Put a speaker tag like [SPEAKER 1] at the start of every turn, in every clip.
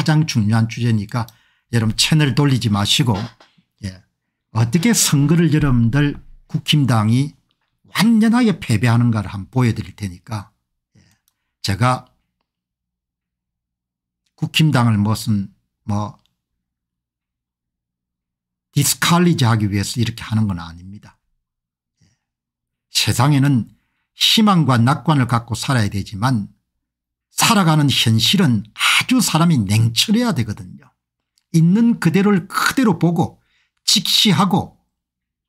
[SPEAKER 1] 가장 중요한 주제니까 여러분 채널 돌리지 마시고 예. 어떻게 선거를 여러분들 국힘당이 완전하게 패배하는가를 한번 보여드릴 테니까 예. 제가 국힘당을 무슨 뭐 디스칼리지하기 위해서 이렇게 하는 건 아닙니다. 예. 세상에는 희망과 낙관을 갖고 살아야 되지만 살아가는 현실은 아주 사람이 냉철해야 되거든요. 있는 그대로를 그대로 보고 직시하고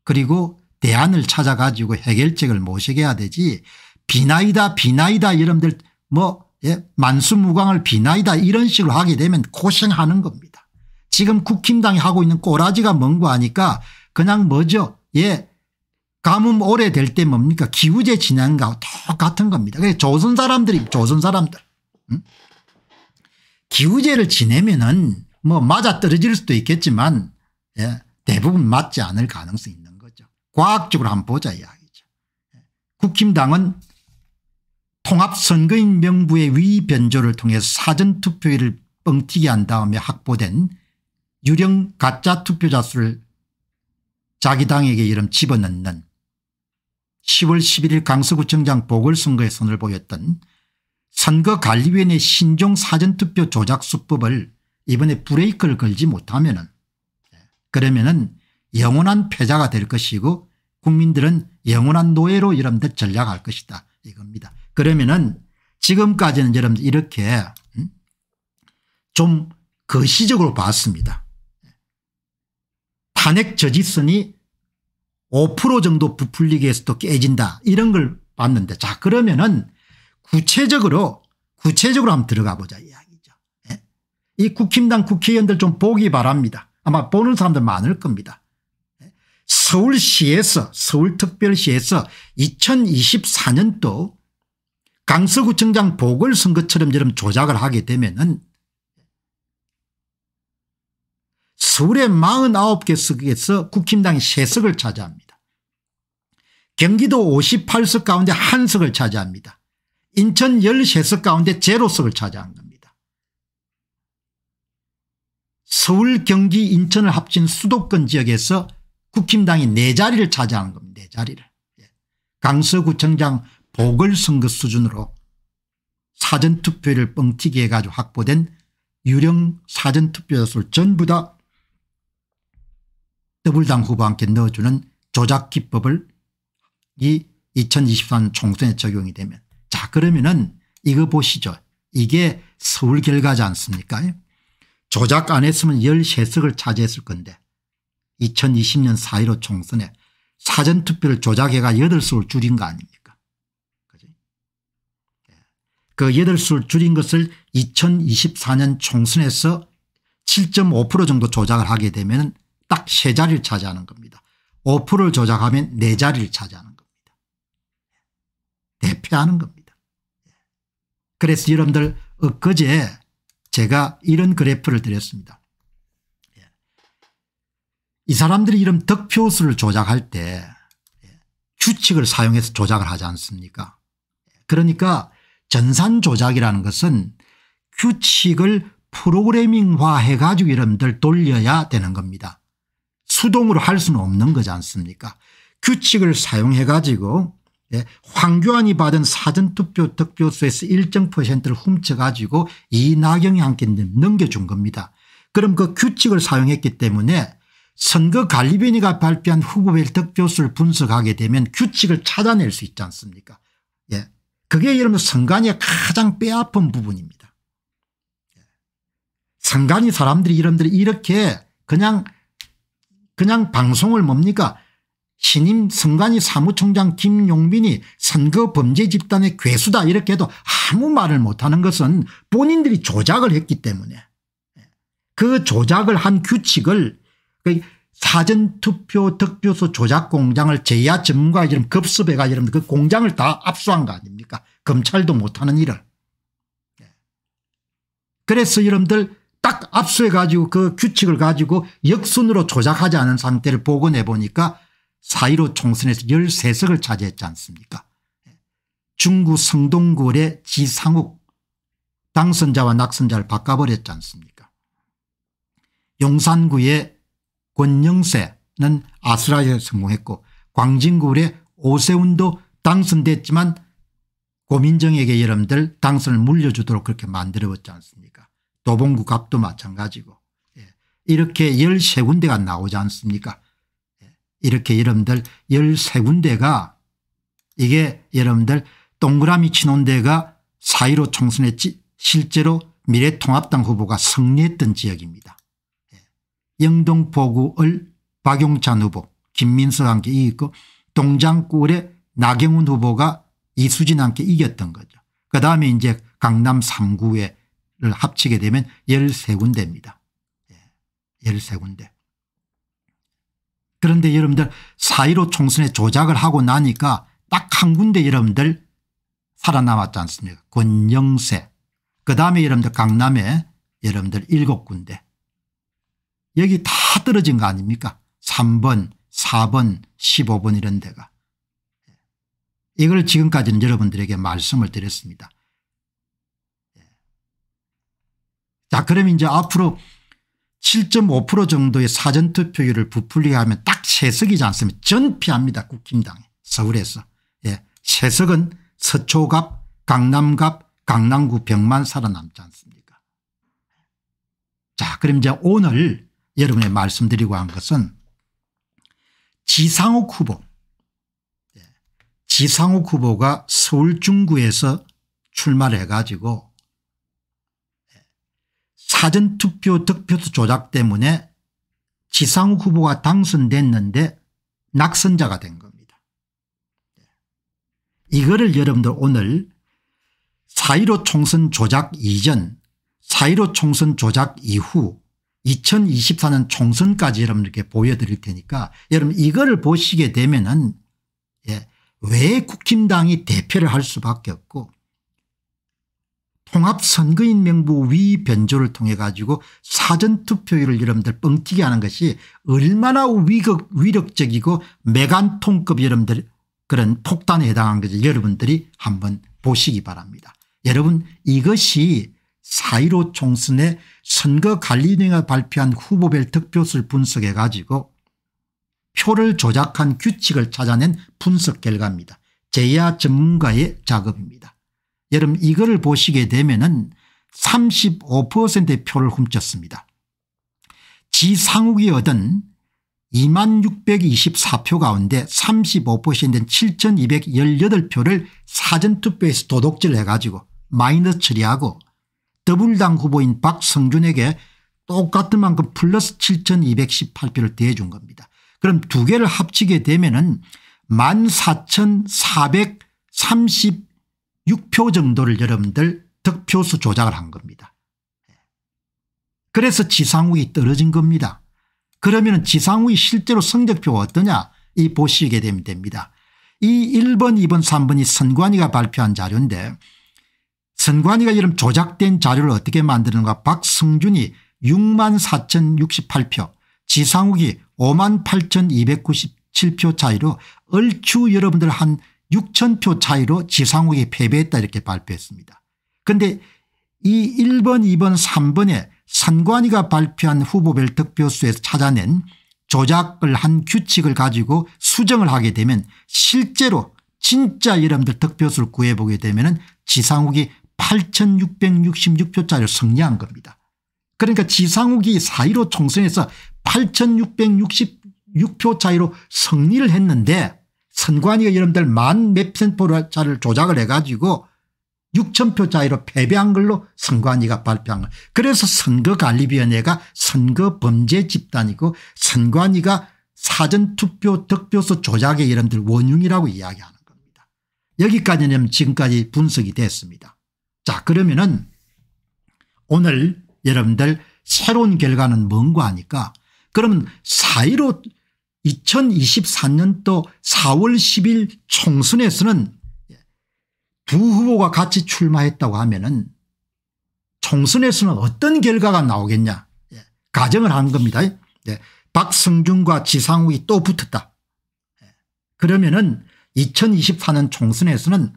[SPEAKER 1] 그리고 대안을 찾아가지고 해결책을 모색해야 되지 비나이다 비나이다 여러분들 뭐 예? 만수무강을 비나이다 이런 식으로 하게 되면 고생하는 겁니다. 지금 국힘당이 하고 있는 꼬라지가 뭔고하니까 그냥 뭐죠 예 가뭄 오래될 때 뭡니까 기후제 지난거 똑같은 겁니다. 조선 사람들이 조선 사람들 기우제를 지내면은 뭐 맞아 떨어질 수도 있겠지만 예, 대부분 맞지 않을 가능성이 있는 거죠. 과학적으로 한번 보자 이야기죠. 예, 국힘당은 통합선거인 명부의 위변조를 통해서 사전투표율을 뻥튀기 한 다음에 확보된 유령 가짜 투표자 수를 자기 당에게 이름 집어넣는 10월 11일 강서구청장 보궐선거에 선을 보였던 선거관리위원회 신종 사전투표 조작 수법을 이번에 브레이크를 걸지 못하면 은 예, 그러면 은 영원한 패자가 될 것이고 국민들은 영원한 노예로 여러분들 전략할 것이다 이겁니다. 그러면 은 지금까지는 여러분들 이렇게 음? 좀 거시적으로 봤습니다. 탄핵 저지선이 5% 정도 부풀리기 에서도 깨진다 이런 걸 봤는데 자 그러면은 구체적으로 구체적으로 한번 들어가 보자 이야기죠. 예? 이 국힘당 국회의원들 좀 보기 바랍니다. 아마 보는 사람들 많을 겁니다. 예? 서울시에서 서울특별시에서 2024년도 강서구청장 보궐선거처럼 저런 조작을 하게 되면은 서울의 49개 석에서 국힘당이 3석을 차지합니다. 경기도 58석 가운데 1석을 차지합니다. 인천 13석 가운데 제로석을 차지한 겁니다. 서울 경기 인천을 합친 수도권 지역에서 국힘당이 네 자리를 차지하는 겁니다. 네 자리를. 예. 강서구청장 보궐선거 수준으로 사전투표를 뻥튀기 해가지고 확보된 유령 사전투표소를 전부 다 더블당 후보한테 넣어주는 조작 기법을 이2023 총선에 적용이 되면 그러면은 이거 보시죠. 이게 서울 결과지 않습니까? 조작 안 했으면 13석을 차지했을 건데 2020년 4.15 총선에 사전투표를 조작해가 8석을 줄인 거 아닙니까? 그지? 예. 그 8석을 줄인 것을 2024년 총선에서 7.5% 정도 조작을 하게 되면 딱3 자리를 차지하는 겁니다. 5%를 조작하면 4 자리를 차지하는 겁니다. 대표하는 겁니다. 그래서 여러분들 엊그제 어, 제가 이런 그래프를 드렸습니다. 예. 이 사람들이 이런 득표수를 조작할 때 예, 규칙을 사용해서 조작을 하지 않습니까 예. 그러니까 전산 조작이라는 것은 규칙을 프로그래밍화해 가지고 여러분들 돌려야 되는 겁니다. 수동으로 할 수는 없는 거지 않습니까 규칙을 사용해 가지고 예, 황교안이 받은 사전투표 득표수에서 일정 퍼센트를 훔쳐가지고 이낙영이한테 넘겨준 겁니다. 그럼 그 규칙을 사용했기 때문에 선거관리위원회가 발표한 후보별 득표수를 분석하게 되면 규칙을 찾아낼 수 있지 않습니까 예. 그게 여러분 선관위의 가장 뼈아픈 부분입니다. 예. 선관위 사람들이 여러들이 이렇게 그냥 그냥 방송을 뭡니까 신임 선관위 사무총장 김용민이 선거 범죄 집단의 괴수다 이렇게 해도 아무 말을 못하는 것은 본인들이 조작을 했기 때문에 그 조작을 한 규칙을 그 사전투표 득표소 조작 공장을 제야 전문가 이름 급습해가 이름 그 공장을 다 압수한 거 아닙니까 검찰도 못하는 일을 예. 그래서 여러분들 딱 압수해 가지고 그 규칙을 가지고 역순으로 조작하지 않은 상태를 복원해 보니까 4.15 총선에서 13석을 차지했지 않습니까 중구 성동구의 지상욱 당선자와 낙선자를 바꿔버렸지 않습니까 용산구의 권영세는 아스라에 성공했고 광진구의 오세훈도 당선됐지만 고민정에게 여러분들 당선을 물려주도록 그렇게 만들어봤지 않습니까 도봉구 갑도 마찬가지고 예. 이렇게 13군데가 나오지 않습니까 이렇게 여러분들 13군데가 이게 여러분들 동그라미 치는 데가 사1로 총선에 실제로 미래통합당 후보가 승리했던 지역입니다. 예. 영동포구을 박용찬 후보 김민석 함께 이기고 동장구을의 나경훈 후보가 이수진 함께 이겼던 거죠. 그다음에 이제 강남 3구에를 합치게 되면 13군데입니다. 13군데. 예. 그런데 여러분들 사1로 총선에 조작을 하고 나니까 딱 한 군데 여러분들 살아남았지 않습니까 권영세 그다음에 여러분들 강남에 여러분들 일곱 군데 여기 다 떨어진 거 아닙니까 3번 4번 15번 이런 데가 이걸 지금까지는 여러분들에게 말씀을 드렸습니다. 자 그럼 이제 앞으로 7.5% 정도의 사전투표율을 부풀리게 하면 딱 세석이지 않습니까 전피합니다 국힘당에 서울에서 예. 세석은 서초갑 강남갑 강남구 병만 살아남지 않습니까 자 그럼 이제 오늘 여러분의 말씀드리고 한 것은 지상욱 후보 예, 지상욱 후보가 서울 중구에서 출마를 해가지고 사전투표 득표수 조작 때문에 지상욱 후보가 당선됐는데 낙선자가 된 겁니다. 네. 이거를 여러분들 오늘 4.15 총선 조작 이전 4.15 총선 조작 이후 2024년 총선까지 여러분들께 보여드릴 테니까 여러분 이거를 보시게 되면 은왜 예, 국힘당이 대표를 할 수밖에 없고 통합선거인 명부 위 변조를 통해 가지고 사전투표율을 여러분들 뻥튀기 하는 것이 얼마나 위극, 위력적이고 메간통급 여러분들 그런 폭탄에 해당한 것지 여러분들이 한번 보시기 바랍니다. 여러분 이것이 4 1 5 총선의 선거관리위원회가 발표한 후보별 득표수를 분석해 가지고 표를 조작한 규칙을 찾아낸 분석 결과입니다. 제야 전문가의 작업입니다. 여러분 이거를 보시게 되면 은 35%의 표를 훔쳤습니다. 지상욱이 얻은 2만 624표 가운데 35%인 7218표를 사전투표에서 도둑질해 가지고 마이너스 처리하고 더블당 후보인 박성준에게 똑같은 만큼 플러스 7218표를 대준 겁니다. 그럼 두 개를 합치게 되면 은 6표 정도를 여러분들 득표수 조작을 한 겁니다. 예. 그래서 지상욱이 떨어진 겁니다. 그러면 지상욱이 실제로 성적표가 어떠냐 이 보시게 되면 됩니다. 이 1번 2번 3번이 선관위가 발표한 자료인데 선관위가 이런 조작된 자료를 어떻게 만드는가 박승준이 6만 4068표 지상욱이 5만 8297표 차이로 얼추 여러분들 한 6천표 차이로 지상욱이 패배했다 이렇게 발표했습니다. 그런데 이 1번 2번 3번에 선관위가 발표한 후보별 득표수에서 찾아낸 조작을 한 규칙을 가지고 수정을 하게 되면 실제로 진짜 여러분들 득표수를 구해보게 되면 은 지상욱이 8 6 6 6표짜리로 승리한 겁니다. 그러니까 지상욱이 4.15 총선에서 8666표 차이로 승리를 했는데 선관위가 여러분들 만몇 퍼센트를 조작을 해가지고 6천표 차이로 패배한 걸로 선관위가 발표한 거예요. 그래서 선거관리위원회가 선거범죄 집단이고 선관위가 사전투표 득표수 조작의 여러분들 원흉이라고 이야기하는 겁니다. 여기까지는 지금까지 분석이 됐습니다. 자 그러면은 오늘 여러분들 새로운 결과는 뭔가 하니까 그러면 사이로 2024년도 4월 10일 총선에서는 두 후보가 같이 출마했다고 하면 은 총선에서는 어떤 결과가 나오겠냐 예, 가정을 하는 겁니다. 예, 박성준과 지상욱이 또 붙었다. 예, 그러면 은 2024년 총선에서는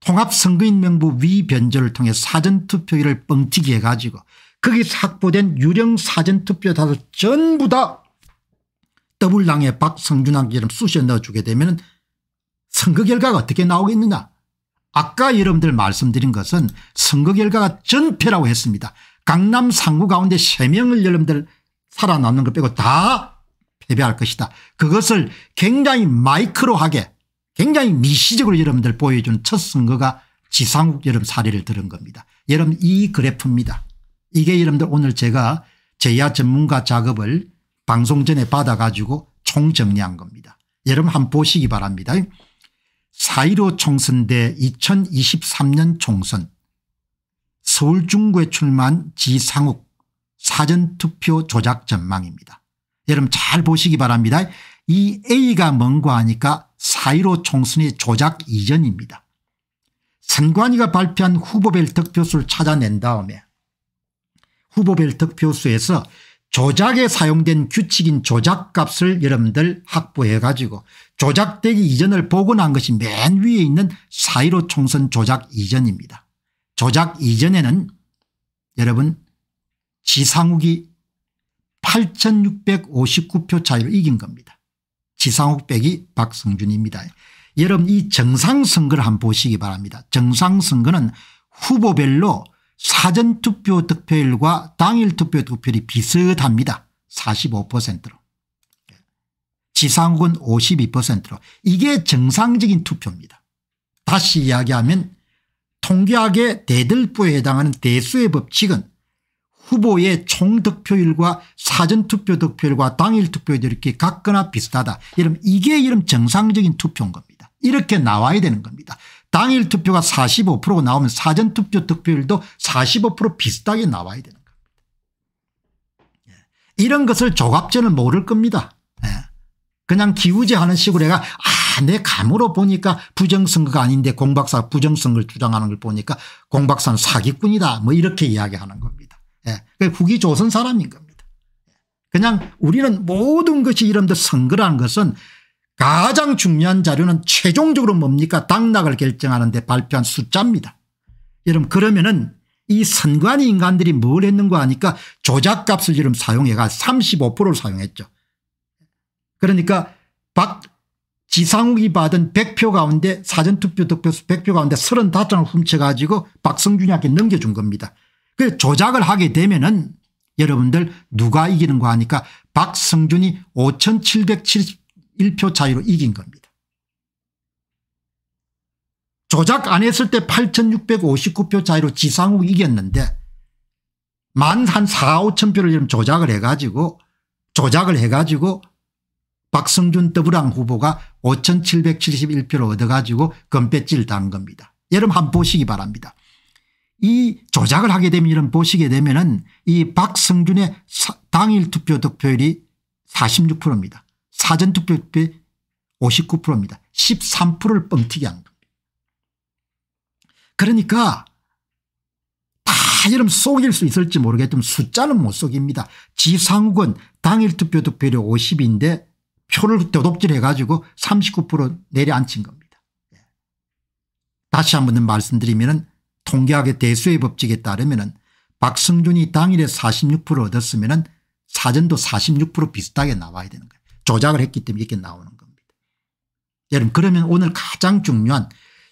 [SPEAKER 1] 통합선거인명부 위변절을 통해 사전투표율을 뻥튀기 해가지고 거기서 확보된 유령 사전투표다들 전부 다 더블당에 박성준한 이름 쑤셔 넣어주게 되면 선거 결과가 어떻게 나오겠느냐 아까 여러분들 말씀드린 것은 선거 결과가 전패라고 했습니다. 강남 상구 가운데 3명을 여러분들 살아남는 것 빼고 다 패배할 것이다. 그것을 굉장히 마이크로하게 굉장히 미시적으로 여러분들 보여준 첫 선거가 지상국 여러분 사례를 들은 겁니다. 여러분 이 그래프입니다. 이게 여러분들 오늘 제가 제야 전문가 작업을 방송 전에 받아가지고 총정리한 겁니다. 여러분 한 번 보시기 바랍니다. 4.15 총선 대 2023년 총선 서울 중구에 출마한 지상욱 사전투표 조작 전망입니다. 여러분 잘 보시기 바랍니다. 이 A가 뭔가 하니까 4.15 총선의 조작 이전입니다. 선관위가 발표한 후보별 득표수를 찾아낸 다음에 후보별 득표수에서 조작에 사용된 규칙인 조작값을 여러분들 확보해 가지고 조작되기 이전을 복원한 것이 맨 위에 있는 4 1 5 총선 조작 이전입니다. 조작 이전에는 여러분 지상욱이 8659표 차이로 이긴 겁니다. 지상욱 백이 박성준입니다. 여러분 이 정상선거를 한번 보시기 바랍니다. 정상선거는 후보별로 사전투표 득표율과 당일투표 득표율이 비슷합니다. 45%로. 지상욱은 52%로. 이게 정상적인 투표입니다. 다시 이야기하면 통계학의 대들보에 해당하는 대수의 법칙은 후보의 총득표율과 사전투표 득표율과 당일투표율이 이렇게 같거나 비슷하다. 이러면 이게 이름 정상적인 투표인 겁니다. 이렇게 나와야 되는 겁니다. 당일 투표가 45%가 나오면 사전투표 득표율도 45% 비슷하게 나와야 되는 겁니다. 예. 이런 것을 조갑제는 모를 겁니다. 예. 그냥 기우제하는 식으로 내가아내 감으로 보니까 부정선거가 아닌데 공박사 부정선거를 주장하는 걸 보니까 공박사는 사기꾼이다 뭐 이렇게 이야기하는 겁니다. 예. 후기 조선 사람인 겁니다. 예. 그냥 우리는 모든 것이 이런데 선거라는 것은 가장 중요한 자료는 최종적으로 뭡니까 당락을 결정하는 데 발표한 숫자입니다. 여러분 그러면은 이 선관위 인간들이 뭘 했는가 하니까 조작값을 지금 사용해가 35%를 사용했죠. 그러니까 박 지상욱이 받은 100표 가운데 사전투표 득표수 100표 가운데 35장을 훔쳐가지고 박성준이한테 넘겨준 겁니다. 그 조작을 하게 되면은 여러분들 누가 이기는가 하니까 박성준이 5770 1표 차이로 이긴 겁니다. 조작 안 했을 때 8,659표 차이로 지상욱 이겼는데 만 한 4, 5천 표를 조작을 해가지고 조작을 해가지고 박성준 더블랑 후보가 5,771표를 얻어가지고 건배지를 겁니다. 여러분 한 번 보시기 바랍니다. 이 조작을 하게 되면 이런 보시게 되면은 이 박성준의 당일 투표 득표율이 46%입니다. 사전투표비 59%입니다. 13%를 뻥튀기 한 겁니다. 그러니까 다 여러분 속일 수 있을지 모르겠지만 숫자는 못 속입니다. 지상욱은 당일 투표 투표율 50인데 표를 도둑질해 가지고 39% 내려앉힌 겁니다. 예. 다시 한번 말씀드리면 통계학의 대수의 법칙에 따르면 박승준이 당일에 46% 얻었으면 사전도 46% 비슷하게 나와야 되는 거예요. 조작을 했기 때문에 이렇게 나오는 겁니다. 여러분 그러면 오늘 가장 중요한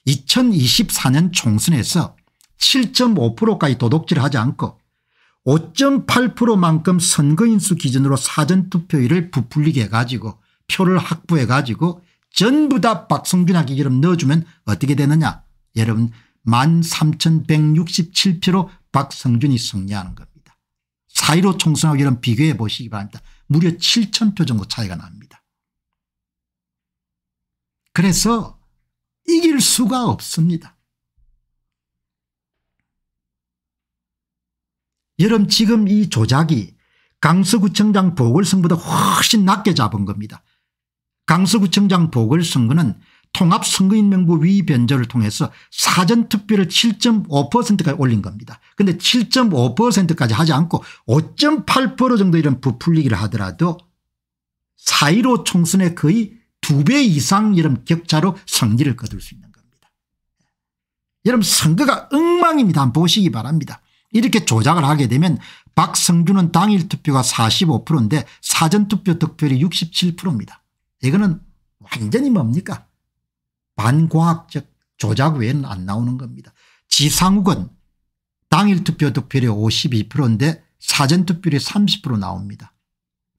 [SPEAKER 1] 2024년 총선에서 7.5%까지 도둑질하지 않고 5.8%만큼 선거인수 기준으로 사전투표율을 부풀리게 해가지고 표를 확보해 가지고 전부 다 박성준하기 이름 넣어주면 어떻게 되느냐 여러분 13,167표로 박성준이 승리하는 겁니다. 4.15 총선하고 이런 비교해 보시기 바랍니다. 무려 7천표 정도 차이가 납니다. 그래서 이길 수가 없습니다. 여러분 지금 이 조작이 강서구청장 보궐선거보다 훨씬 낮게 잡은 겁니다. 강서구청장 보궐선거는 통합선거인명부 위변조를 통해서 사전투표를 7.5%까지 올린 겁니다. 그런데 7.5%까지 하지 않고 5.8% 정도 이런 부풀리기를 하더라도 4.15 총선에 거의 두 배 이상 이런 격차로 승리를 거둘 수 있는 겁니다. 여러분 선거가 엉망입니다. 한번 보시기 바랍니다. 이렇게 조작을 하게 되면 박성준은 당일 투표가 45%인데 사전투표 득표율이 67%입니다. 이거는 완전히 뭡니까 반과학적 조작 외에는 안 나오는 겁니다. 지상욱은 당일 투표 득표율이 52%인데 사전 투표율이 30% 나옵니다.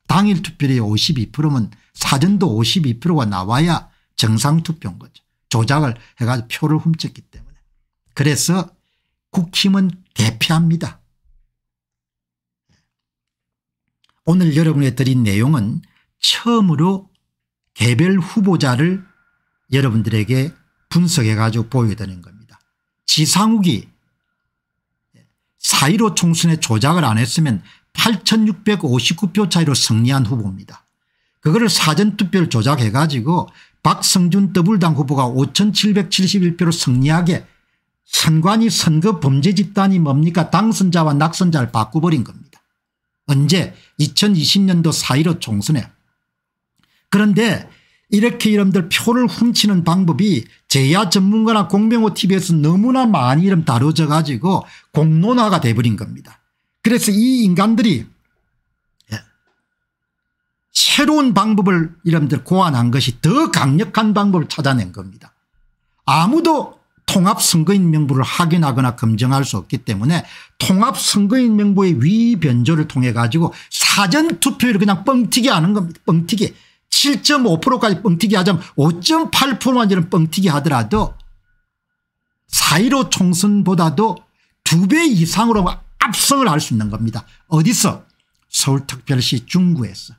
[SPEAKER 1] 당일 투표율이 52%면 사전도 52%가 나와야 정상 투표인 거죠. 조작을 해가지고 표를 훔쳤기 때문에. 그래서 국힘은 대피합니다. 오늘 여러분에 드린 내용은 처음으로 개별 후보자를 여러분들에게 분석해 가지고 보여야 되는 겁니다. 지상욱이 4.15 총선에 조작을 안 했으면 8659표 차이로 승리한 후보입니다. 그거를 사전투표를 조작해 가지고 박성준 더블당 후보가 5771표로 승리하게 선관위 선거 범죄 집단이 뭡니까 당선자와 낙선자를 바꿔버린 겁니다. 언제 2020년도 4.15 총선에 그런데 이렇게 이름들 표를 훔치는 방법이 제야 전문가나 공병호 tv에서 너무나 많이 이름 다뤄져 가지고 공론화가 돼버린 겁니다. 그래서 이 인간들이 예, 새로운 방법을 이름들 고안한 것이 더 강력한 방법을 찾아낸 겁니다. 아무도 통합선거인명부를 확인하거나 검증할 수 없기 때문에 통합선거인명부의 위변조를 통해 가지고 사전투표를 그냥 뻥튀기 하는 겁니다. 뻥튀기. 7.5%까지 뻥튀기 하자면 5.8%만 이런 뻥튀기 하더라도 4.15 총선보다도 두 배 이상으로 압승을 할 수 있는 겁니다. 어디서? 서울특별시 중구에서.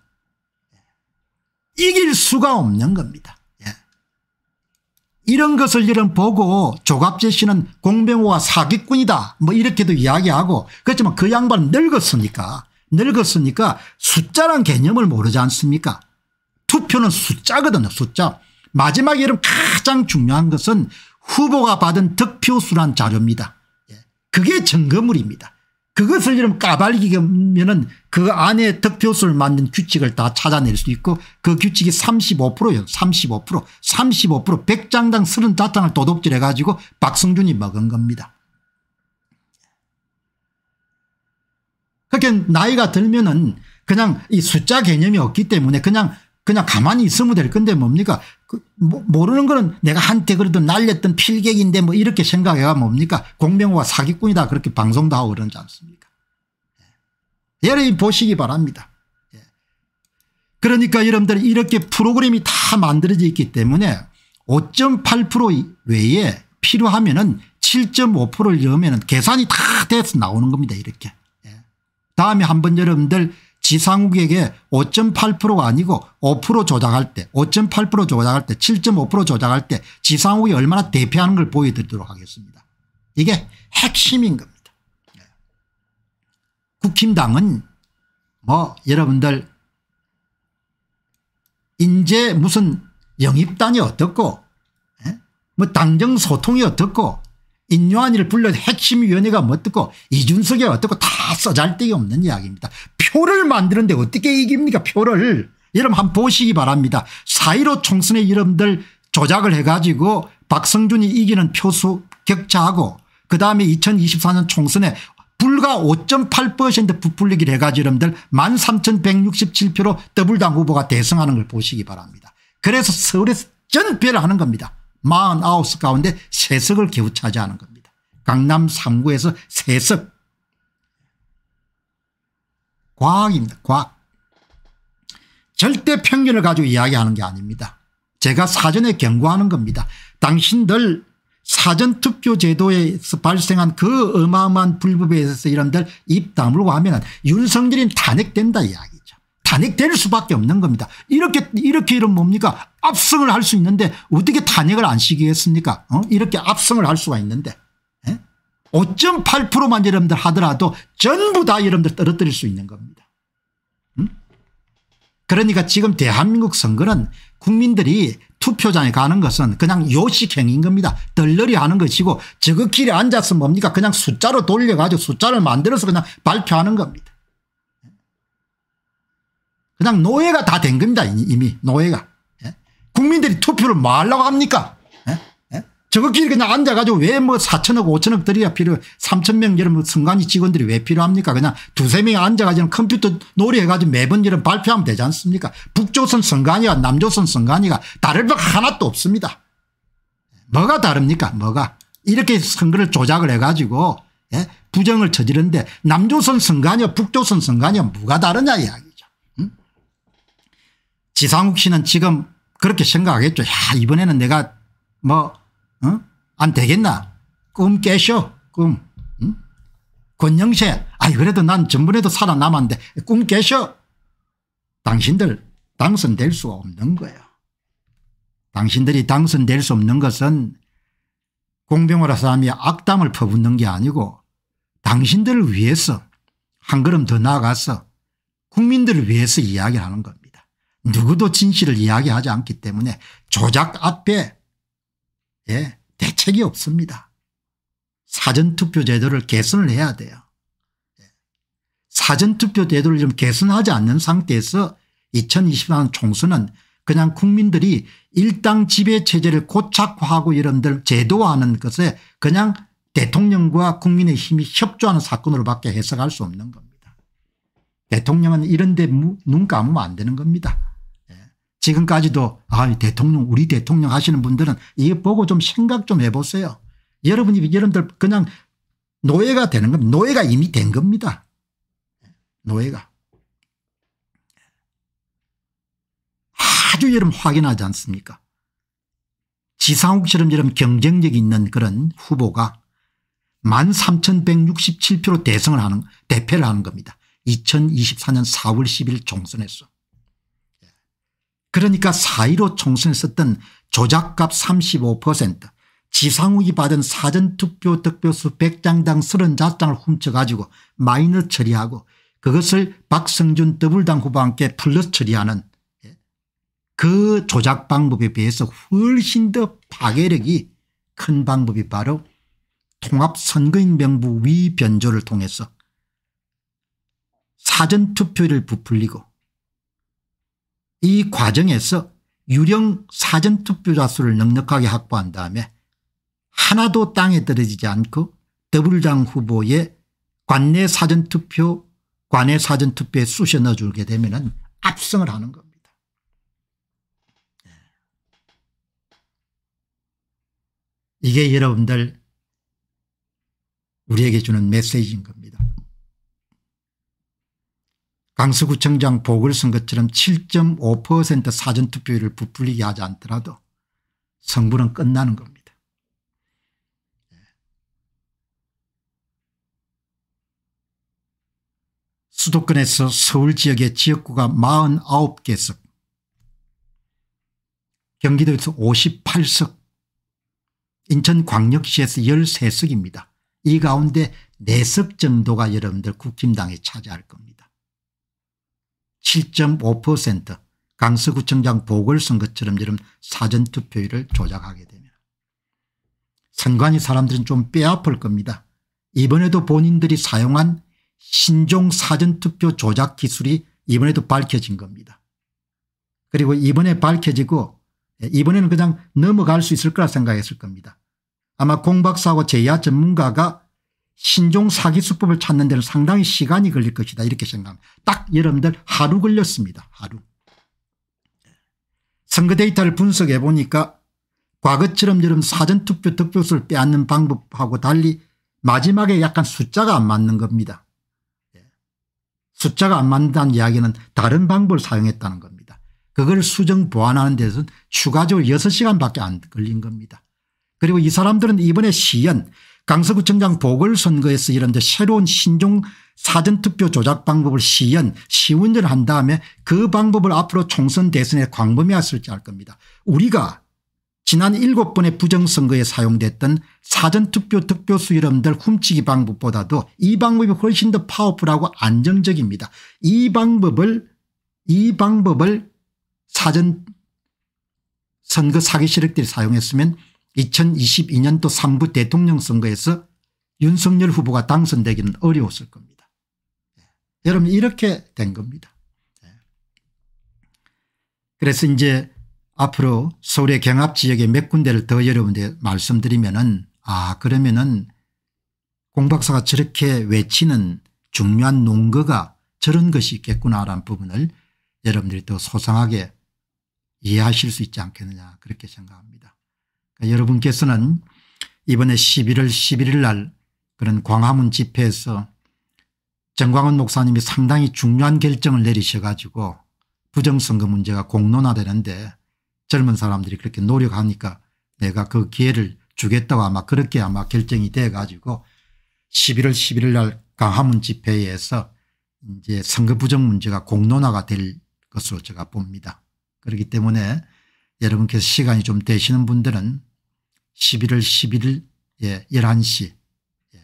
[SPEAKER 1] 예. 이길 수가 없는 겁니다. 예. 이런 것을 이런 보고 조갑재 씨는 공병호와 사기꾼이다 뭐 이렇게도 이야기하고 그렇지만 그양반 늙었으니까 늙었으니까 숫자란 개념을 모르지 않습니까 투표는 숫자거든요. 숫자. 마지막에 이름 가장 중요한 것은 후보가 받은 득표수란 자료입니다. 예. 그게 증거물입니다. 그것을 이름 까발리면은 기그 안에 득표수를 만든 규칙을 다 찾아낼 수 있고 그 규칙이 35%예요. 35%. 35% 100장당 35장을 도둑질해 가지고 박성준이 먹은 겁니다. 그렇게 나이가 들면은 그냥 이 숫자 개념이 없기 때문에 그냥 그냥 가만히 있으면 될 건데 뭡니까 그 모르는 거는 내가 한테 그러든 날렸던 필객인데 뭐 이렇게 생각해가 뭡니까 공명호가 사기꾼이다 그렇게 방송도 하고 그러지 않습니까 예. 여러분 보시기 바랍니다. 예. 그러니까 여러분들 이렇게 프로그램이 다 만들어져 있기 때문에 5.8% 외에 필요하면 은 7.5%를 넣으면 계산이 다 돼서 나오는 겁니다. 이렇게. 예. 다음에 한번 여러분들 지상국에게 5.8%가 아니고 5% 조작할 때5.8% 조작할 때7.5% 조작할 때 지상국이 얼마나 대표하는 걸 보여드리도록 하겠습니다. 이게 핵심인 겁니다. 네. 국힘당은 뭐 여러분들 인제 무슨 영입단이 어떻고 예? 뭐 당정 소통이 어떻고 인요한이를 불러 핵심위원회가 뭐 어떻고 이준석이 어떻고 다 써잘데기 없는 이야기입니다. 표를 만드는데 어떻게 이깁니까 표를. 여러분 한번 보시기 바랍니다. 4.15 총선의 이름들 조작을 해가지고 박성준이 이기는 표수 격차하고 그다음에 2024년 총선에 불과 5.8% 부풀리기를 해가지고 여러분들 13,167표로 더블당 후보가 대승하는 걸 보시기 바랍니다. 그래서 서울에서 전패를 하는 겁니다. 49 가운데 3석을 겨우 차지하는 겁니다. 강남 3구에서 3석. 과학입니다. 과학. 절대 평균을 가지고 이야기하는 게 아닙니다. 제가 사전에 경고하는 겁니다. 당신들 사전투표 제도에서 발생한 그 어마어마한 불법에 의해서 이런들 입 다물고 하면 윤석열이 탄핵된다 이야기죠. 탄핵될 수밖에 없는 겁니다. 이렇게 이렇게 이런 뭡니까 압승을 할 수 있는데 어떻게 탄핵을 안 시키겠습니까? 어? 이렇게 압승을 할 수가 있는데 5.8%만 예? 여러분들 하더라도 전부 다 여러분들 떨어뜨릴 수 있는 겁니다. 음? 그러니까 지금 대한민국 선거는 국민들이 투표장에 가는 것은 그냥 요식 행위인 겁니다. 덜러리 하는 것이고 저극길에 앉아서 뭡니까 그냥 숫자로 돌려가지고 숫자를 만들어서 그냥 발표하는 겁니다. 예? 그냥 노예가 다 된 겁니다 이미 노예가. 국민들이 투표를 뭐 하려고 합니까? 예? 예? 저것끼리 그냥 앉아가지고 왜 뭐 4천억 5천억 들이야 필요 3천명 이런 순간이 뭐 직원들이 왜 필요합니까 그냥 두세 명이 앉아가지고 컴퓨터 놀이해가지고 매번 이런 발표하면 되지 않습니까 북조선 선관위와 남조선 선관위가 다를 바 하나도 없습니다 뭐가 다릅니까 뭐가 이렇게 선거를 조작을 해가지고 예? 부정을 저지른데 남조선 선관위와 북조선 선관위와 뭐가 다르냐 이야기죠. 음? 지상욱 씨는 지금 그렇게 생각하겠죠. 야 이번에는 내가 뭐안 어? 되겠나 꿈 깨쇼 꿈. 응? 권영세 아이 그래도 난 전번에도 살아남았는데 꿈 깨셔. 당신들 당선될 수 없는 거예요. 당신들이 당선될 수 없는 것은 공병호라 사람이 악담을 퍼붓는 게 아니고 당신들을 위해서 한 걸음 더 나아가서 국민들을 위해서 이야기를 하는 것. 누구도 진실을 이야기하지 않기 때문에 조작 앞에 예, 대책이 없습니다. 사전투표 제도를 개선을 해야 돼요. 예. 사전투표 제도를 좀 개선하지 않는 상태에서 2024년 총선은 그냥 국민들이 일당 지배체제를 고착화하고 이런들 제도화하는 것에 그냥 대통령과 국민의 힘이 협조하는 사건으로 밖에 해석할 수 없는 겁니다. 대통령은 이런 데 눈 감으면 안 되는 겁니다. 지금까지도 아 대통령 우리 대통령 하시는 분들은 이거 보고 좀 생각 좀 해보세요. 여러분이 여러분들 그냥 노예가 되는 겁니다. 노예가 이미 된 겁니다. 노예가. 아주 여러분 확인하지 않습니까 지상욱처럼 여러분 경쟁력 있는 그런 후보가 13,167표로 대승을 하는 대패를 하는 겁니다. 2024년 4월 10일 종선에서 그러니까 4.15 총선에 었던 조작값 35% 지상욱이 받은 사전투표 득표수 100장당 30자장을 훔쳐가지고 마이너 처리하고 그것을 박성준 더블당 후보와 함께 플러스 처리하는 예, 그 조작 방법에 비해서 훨씬 더 파괴력이 큰 방법이 바로 통합선거인 명부 위변조를 통해서 사전투표를 부풀리고 이 과정에서 유령 사전투표자 수를 넉넉하게 확보한 다음에 하나도 땅에 떨어지지 않고 더불당 후보의 관내 사전투표 관내 사전투표에 쑤셔 넣어주게 되면 압승을 하는 겁니다. 예. 이게 여러분들 우리에게 주는 메시지인 겁니다. 강서구청장 보궐선거처럼 7.5% 사전투표율을 부풀리게 하지 않더라도 성분은 끝나는 겁니다. 수도권에서 서울 지역의 지역구가 49개석 경기도에서 58석 인천광역시에서 13석입니다. 이 가운데 4석 정도가 여러분들 국힘당에 차지할 겁니다. 7.5% 강서구청장 보궐선거처럼 이런 사전투표율을 조작하게 되면 선관위 사람들은 좀 빼앗을 겁니다. 이번에도 본인들이 사용한 신종 사전투표 조작 기술이 이번에도 밝혀진 겁니다. 그리고 이번에 밝혀지고 예, 이번에는 그냥 넘어갈 수 있을 거라 생각했을 겁니다. 아마 공박사하고 제야 전문가가 신종 사기 수법을 찾는 데는 상당히 시간이 걸릴 것이다 이렇게 생각합니다. 딱 여러분들 하루 걸렸습니다. 하루. 선거 데이터를 분석해 보니까 과거처럼 여러분 사전투표 득표수를 빼앗는 방법하고 달리 마지막에 약간 숫자가 안 맞는 겁니다. 예. 숫자가 안 맞는다는 이야기는 다른 방법을 사용했다는 겁니다. 그걸 수정 보완하는 데서는 추가적으로 6시간밖에 안 걸린 겁니다. 그리고 이 사람들은 이번에 시연 강서구청장 보궐선거에서 이런 새로운 신종 사전투표 조작 방법을 시연 시운전을 한 다음에 그 방법을 앞으로 총선 대선에 광범위했을지 알 겁니다. 우리가 지난 7번의 부정선거에 사용됐던 사전투표 득표수 이름들 훔치기 방법보다도 이 방법이 훨씬 더 파워풀하고 안정적입니다. 이 방법을 이 방법을 사전 선거 사기 세력들이 사용했으면 2022년도 3부 대통령 선거에서 윤석열 후보가 당선되기는 어려웠을 겁니다. 예. 여러분 이렇게 된 겁니다. 예. 그래서 이제 앞으로 서울의 경합 지역의 몇 군데를 더 여러분들 말씀드리면은 아 그러면은 공 박사가 저렇게 외치는 중요한 논거가 저런 것이 있겠구나라는 부분을 여러분들이 더 소상하게 이해하실 수 있지 않겠느냐 그렇게 생각합니다. 여러분께서는 이번에 11월 11일 날 그런 광화문 집회에서 정광훈 목사님이 상당히 중요한 결정을 내리셔 가지고 부정선거 문제가 공론화되는데 젊은 사람들이 그렇게 노력하니까 내가 그 기회를 주겠다고 아마 그렇게 아마 결정이 돼 가지고 11월 11일 날 광화문 집회에서 이제 선거 부정 문제가 공론화가 될 것으로 제가 봅니다. 그렇기 때문에 여러분께서 시간이 좀 되시는 분들은 11월 11일 예, 11시 예.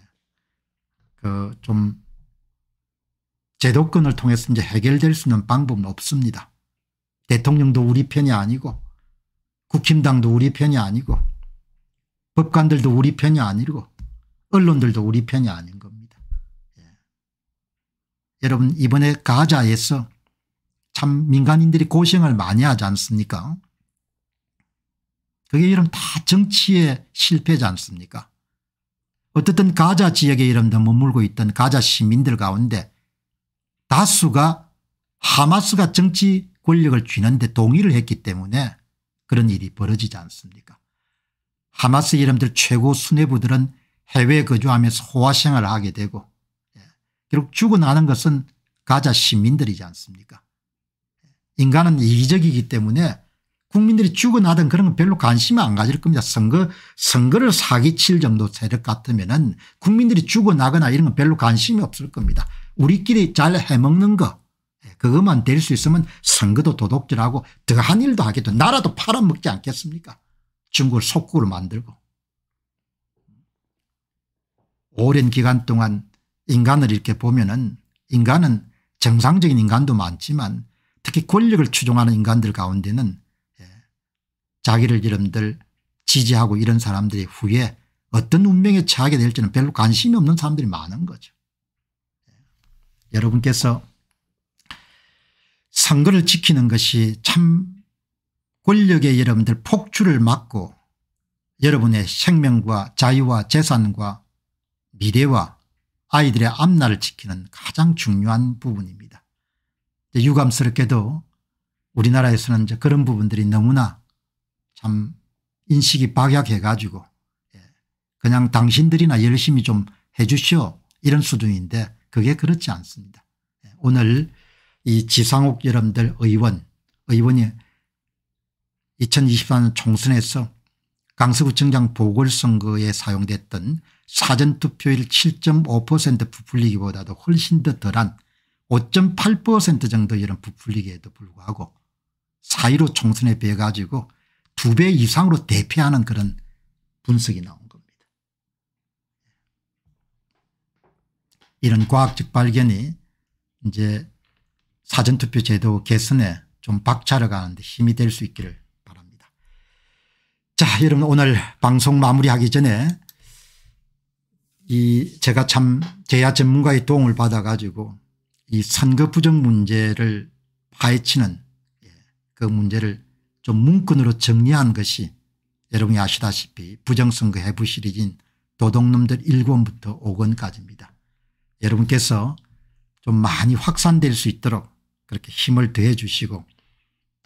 [SPEAKER 1] 그좀 제도권을 통해서 이제 해결될 수 있는 방법은 없습니다. 대통령도 우리 편이 아니고 국힘당도 우리 편이 아니고 법관들도 우리 편이 아니고 언론들도 우리 편이 아닌 겁니다. 예. 여러분 이번에 가자에서 참 민간인들이 고생을 많이 하지 않습니까 그게 이름 다 정치의 실패지 않습니까 어쨌든 가자 지역에 이름도 머물고 있던 가자 시민들 가운데 다수가 하마스가 정치 권력을 쥐는데 동의를 했기 때문에 그런 일이 벌어지지 않습니까 하마스 이름들 최고 수뇌부들은 해외 거주하면서 호화생활을 하게 되고 예, 결국 죽어나는 것은 가자 시민들이지 않습니까 인간은 이기적이기 때문에 국민들이 죽어나든 그런 건 별로 관심을 안 가질 겁니다. 선거, 선거를 사기칠 정도 세력 같으면은 국민들이 죽어나거나 이런 건 별로 관심이 없을 겁니다. 우리끼리 잘 해먹는 거, 예, 그것만 될 수 있으면 선거도 도둑질하고 더 한 일도 하겠죠. 나라도 팔아먹지 않겠습니까? 중국을 속국으로 만들고. 오랜 기간 동안 인간을 이렇게 보면은 인간은 정상적인 인간도 많지만 특히 권력을 추종하는 인간들 가운데는 자기를 이름들 지지하고 이런 사람들이 후에 어떤 운명에 처하게 될지는 별로 관심이 없는 사람들이 많은 거죠. 예. 여러분께서 선거를 지키는 것이 참 권력의 여러분들 폭주를 막고 여러분의 생명과 자유와 재산과 미래와 아이들의 앞날을 지키는 가장 중요한 부분입니다. 유감스럽게도 우리나라에서는 그런 부분들이 너무나 참 인식이 박약해 가지고 예, 그냥 당신들이나 열심히 좀 해 주시오 이런 수준인데 그게 그렇지 않습니다. 예, 오늘 이 지상욱 여러분들 의원 의원이 2024년 총선에서 강서구청장 보궐선거에 사용됐던 사전투표율 7.5% 부풀리기보다도 훨씬 더 덜한 5.8% 정도 이런 부풀리기에도 불구하고 4.15 총선에 비해 가지고 두배 이상으로 대피하는 그런 분석이 나온 겁니다. 이런 과학적 발견이 이제 사전투표 제도 개선에 좀 박차를 가는데 힘이 될 수 있기를 바랍니다. 자 여러분 오늘 방송 마무리하기 전에 이 제가 참 제야 전문가의 도움을 받아 가지고 이 선거 부정 문제를 파헤치는 예, 그 문제를 좀 문건으로 정리한 것이 여러분이 아시다시피 부정선거 해부 시리즈인 도둑놈들 1권부터 5권까지입니다. 여러분께서 좀 많이 확산될 수 있도록 그렇게 힘을 더해 주시고